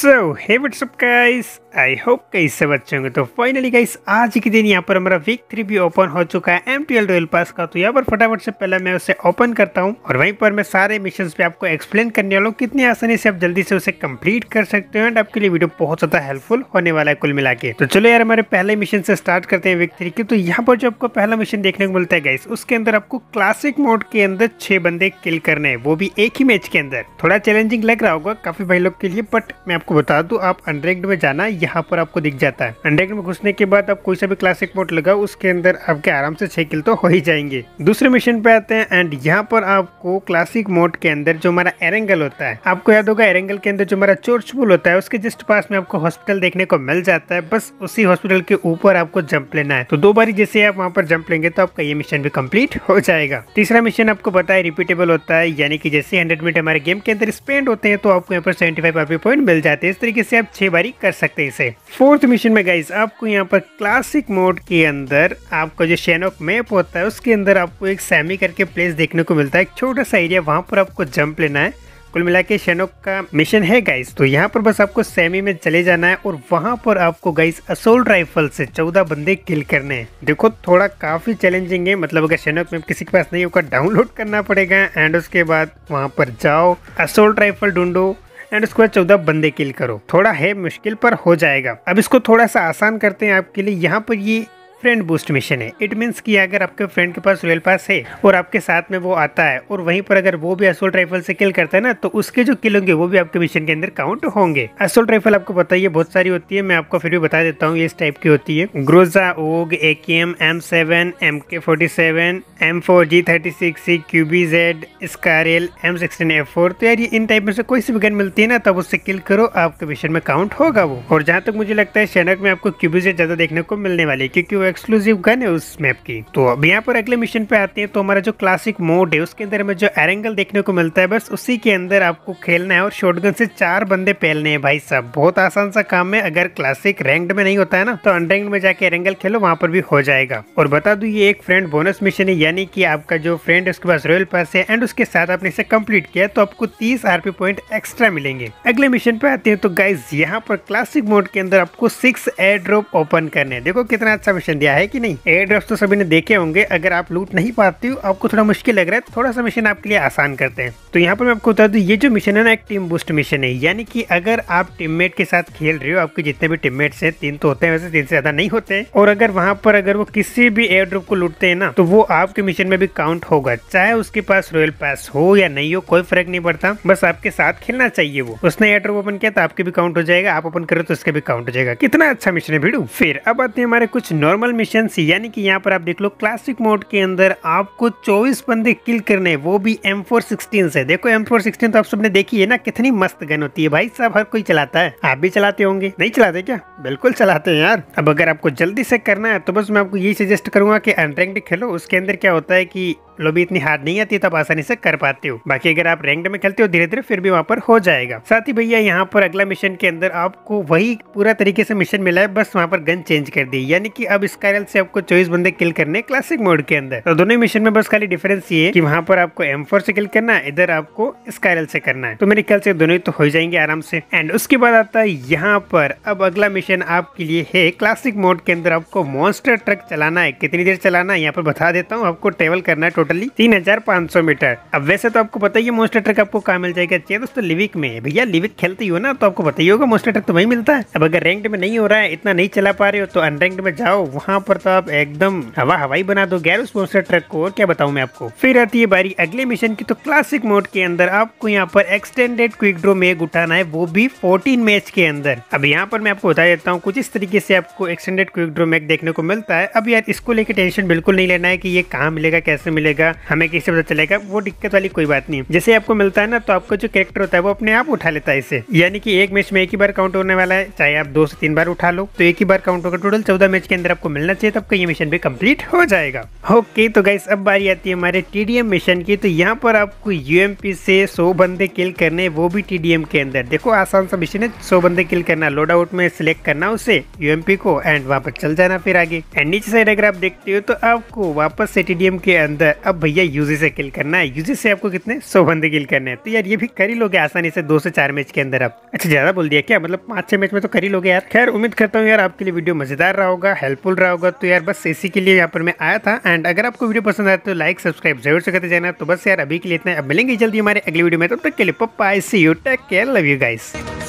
so hey what's up guys I hope guys सब अच्छे होंगे तो फाइनली गाइस आज के दिन यहाँ पर हमारा वीक थ्री भी ओपन हो चुका है एम टी एल पास का तो यहाँ पर फटाफट से पहले मैं उसे ओपन करता हूँ और वहीं पर मैं सारे मिशन पे आपको एक्सप्लेन करने वाला हूँ कितनी आसानी से आप जल्दी से उसे कम्प्लीट कर सकते हो एंड आपके लिए वीडियो बहुत ज्यादा हेल्पफुल होने वाला है कुल मिला के तो चलो यार हमारे पहले मिशन से स्टार्ट करते हैं वीक थ्री के तो यहाँ पर जो आपको पहला मिशन देखने को मिलता है गाइस उसके अंदर आपको क्लासिक मोड के अंदर छह बंदे किल करने हैं वो भी एक ही मैच के अंदर थोड़ा चैलेंजिंग लग रहा होगा काफी भाई लोग के लिए बट मैं आपको आपको बता दूं आप अनरेंक्ड में जाना यहाँ पर आपको दिख जाता है अनरेंक्ड में घुसने के बाद आप कोई सा भी क्लासिक मोड लगाओ उसके अंदर आपके आराम से छह किल तो हो ही जाएंगे दूसरे मिशन पे आते हैं एंड यहाँ पर आपको क्लासिक मोड के अंदर जो हमारा एरेंगल होता है आपको याद होगा एरेंगल के अंदर जो हमारा चोर्चपुल होता है उसके जस्ट पास में आपको हॉस्पिटल देखने को मिल जाता है बस उसी हॉस्पिटल के ऊपर आपको जंप लेना है तो दो बारी जैसे आप वहाँ पर जंप लेंगे तो आपका ये मिशन भी कम्प्लीट हो जाएगा तीसरा मिशन आपको पता है रिपीटेबल होता है यानी कि जैसे हंड्रेड मिनट हमारे गेम के अंदर स्पेंड होते हैं तो आपको यहाँ पर सेवेंटी फाइव पॉइंट मिल जाता है जाते हैं इस तरीके से आप छह बारी कर सकते हैं इसे फोर्थ मिशन में गाइज आपको यहाँ पर क्लासिक मोड के अंदर आपका जो शेनोक मैप होता है उसके अंदर आपको एक सेमी करके प्लेस देखने को मिलता है एक छोटा सा एरिया वहाँ पर आपको जंप लेना है कुल मिला के शेनोक का मिशन है गाइस तो यहाँ पर बस आपको सेमी में चले जाना है और वहाँ पर आपको गाइस असोल्ट राइफल से चौदह बंदे किल करने हैं देखो थोड़ा काफी चैलेंजिंग है मतलब अगर शेनोक में किसी के पास नहीं होगा डाउनलोड करना पड़ेगा एंड उसके बाद वहाँ पर जाओ असोल्ट राइफल ढूंढो एंड उसके बाद चौदह बंदे किल करो थोड़ा है मुश्किल पर हो जाएगा अब इसको थोड़ा सा आसान करते हैं आपके लिए यहाँ पर ये फ्रेंड बूस्ट मिशन है इट मीन्स कि अगर आपके फ्रेंड के पास रॉयल पास है और आपके साथ में वो आता है और वहीं पर अगर वो भी असोल्ट राइफल से किल करता है ना तो उसके जो किल होंगे वो भी आपके मिशन के अंदर काउंट होंगे असोल्ट राइफल आपको बताइए बहुत सारी होती है मैं आपको फिर भी बता देता हूँ इस टाइप की होती है ग्रोजा ओग A K M M seven M K forty seven M four G thirty six C Q B Z स्कारेल एम सिक्सटीन एफ फोर तो यार ये इन टाइप में से कोई सी भी गन मिलती है ना तब उससे किल करो आपके मिशन में काउंट होगा वो और जहाँ तक मुझे लगता है शेनक में आपको क्यूबी जेड ज्यादा देखने को मिलने वाली है क्योंकि एक्सक्लूसिव गन है उस मैप की तो अब यहाँ पर अगले मिशन पे आते हैं तो हमारा जो क्लासिक मोड है उसके अंदर हमें जो एरेंगल देखने को मिलता है बस उसी के अंदर आपको खेलना है और शॉटगन से चार बंदे पहलने हैं भाई साहब बहुत आसान सा काम है अगर क्लासिक रैंक्ड में नहीं होता है ना तो अनरैंक्ड में जाके एरेंगल खेलो वहाँ पर भी हो जाएगा और बता दू ये एक फ्रेंड बोनस मिशन है यानी कि आपका जो फ्रेंड है उसके पास रॉयल पास है एंड उसके साथ आपने इसे कम्प्लीट किया तो आपको तीस आर पॉइंट एक्स्ट्रा मिलेंगे अगले मिशन पे आते हैं तो गाइज यहाँ पर क्लासिक मोड के अंदर आपको सिक्स एयर ड्रॉप ओपन करने देखो कितना अच्छा मिशन दिया है कि नहीं एयर ड्रॉप तो सभी ने देखे होंगे अगर आप लूट नहीं पाते हो आपको थोड़ा मुश्किल लग रहा है तो थोड़ा सा मिशन आपके लिए आसान करते हैं तो यहाँ पर मैं आपको बता दू ये जो मिशन है ना एक टीम बूस्ट मिशन है यानी कि अगर आप टीम के साथ खेल रहे हो आपके जितने भी टीम हैं तीन तो होते हैं वैसे तीन से ज्यादा नहीं होते और अगर वहाँ पर अगर वो किसी भी एयर ड्रॉप को लूटते हैं ना तो वो आपके मिशन में भी काउंट होगा चाहे उसके पास रॉयल पास हो या नहीं हो कोई फर्क नहीं पड़ता बस आपके साथ खेलना चाहिए वो उसने एयर ड्रॉप ओपन किया तो आपके भी काउंट हो जाएगा आप ओपन करो तो उसके भी काउंट हो जाएगा कितना अच्छा मिशन है भिड़ू फिर अब आते हैं हमारे कुछ नॉर्मल स्मॉल मिशन यानी कि यहाँ पर आप देख लो क्लासिक मोड के अंदर आपको 24 बंदे किल करने वो भी एम फोर से देखो एम फोर तो आप सबने देखी है ना कितनी मस्त गन होती है भाई साहब हर कोई चलाता है आप भी चलाते होंगे नहीं चलाते क्या बिल्कुल चलाते हैं यार अब अगर आपको जल्दी से करना है तो बस मैं आपको यही सजेस्ट करूंगा की अनरेंगे खेलो उसके अंदर क्या होता है की लोबी इतनी हार्ड नहीं आती तब आसानी से कर पाते हो बाकी अगर आप रैंक में खेलते हो धीरे धीरे फिर भी वहाँ पर हो जाएगा साथ ही भैया यहाँ पर अगला मिशन के अंदर आपको वही पूरा तरीके से मिशन मिला है बस वहाँ पर गन चेंज कर दी यानी कि अब स्का से आपको चौबीस बंदे किल करने क्लासिक मोड के अंदर तो दोनों मिशन में बस खाली डिफरेंस ये है कि वहाँ पर आपको एम से किल करना है इधर आपको स्कायरल से करना है तो मेरे ख्याल से दोनों ही तो हो जाएंगे आराम से एंड उसके बाद आता है यहाँ पर अब अगला मिशन आपके लिए है क्लासिक मोड के अंदर आपको मॉन्स्टर ट्रक चलाना है कितनी देर चलाना है यहाँ पर बता देता हूँ आपको ट्रेवल करना है टोटल टोटली तीन हजार पाँच सौ मीटर अब वैसे तो आपको पता ही मोस्टर ट्रक आपको कहा मिल जाएगा चाहिए दोस्तों लिविक में भैया लिविक खेलती हो ना तो आपको पता ही होगा मोस्टर ट्रक तो वही मिलता है अब अगर रैंक में नहीं हो रहा है इतना नहीं चला पा रहे हो तो अनरैंक्ड में जाओ वहाँ पर तो आप एकदम हवा हवाई बना दो गैर उस मोस्टर ट्रक को और क्या बताऊँ मैं आपको फिर आती है बारी अगले मिशन की तो क्लासिक मोड के अंदर आपको यहाँ पर एक्सटेंडेड क्विक ड्रो में उठाना है वो भी 14 मैच के अंदर अब यहाँ पर मैं आपको बता देता हूँ कुछ इस तरीके से आपको एक्सटेंडेड क्विक ड्रो मैग देखने को मिलता है अब यार इसको लेके टेंशन बिल्कुल नहीं लेना है कि ये कहाँ मिलेगा कैसे मिलेगा जाएगा हमें किसी पता चलेगा वो दिक्कत वाली कोई बात नहीं जैसे आपको मिलता है ना तो आपको जो कैरेक्टर होता है वो अपने आप उठा लेता है इसे यानी कि एक मैच में एक ही बार काउंट होने वाला है चाहे आप दो से तीन बार उठा लो तो एक ही बार काउंट होगा टोटल चौदह मैच के अंदर आपको मिलना चाहिए तब का ये मिशन भी कम्प्लीट हो जाएगा ओके तो गाइस अब बारी आती है हमारे टीडीएम मिशन की तो यहाँ पर आपको यूएमपी से सौ बंदे किल करने वो भी टीडीएम के अंदर देखो आसान सा मिशन है सौ बंदे किल करना लोड आउट में सिलेक्ट करना उसे यूएमपी को एंड वहाँ पर चल जाना फिर आगे एंड नीचे साइड अगर आप देखते हो तो आपको वापस से टीडीएम के अंदर अब भैया यूजी से किल करना है यूजी से आपको कितने सौ बंदे किल करने हैं तो यार ये भी कर ही लोगे आसानी से दो से चार मैच के अंदर आप अच्छा ज्यादा बोल दिया क्या मतलब पाँच छह मैच में तो कर ही लोगे यार खैर उम्मीद करता हूँ यार आपके लिए वीडियो मजेदार रहा होगा हेल्पफुल रहा होगा तो यार बस इसी के लिए यहाँ पर मैं आया था एंड अगर आपको वीडियो पसंद आया तो लाइक सब्सक्राइब जरूर से करते जाना तो बस यार अभी के लिए इतना अब मिलेंगे जल्दी हमारे अगले वीडियो में तब तक के लिए पप्पा I see you take care love you guys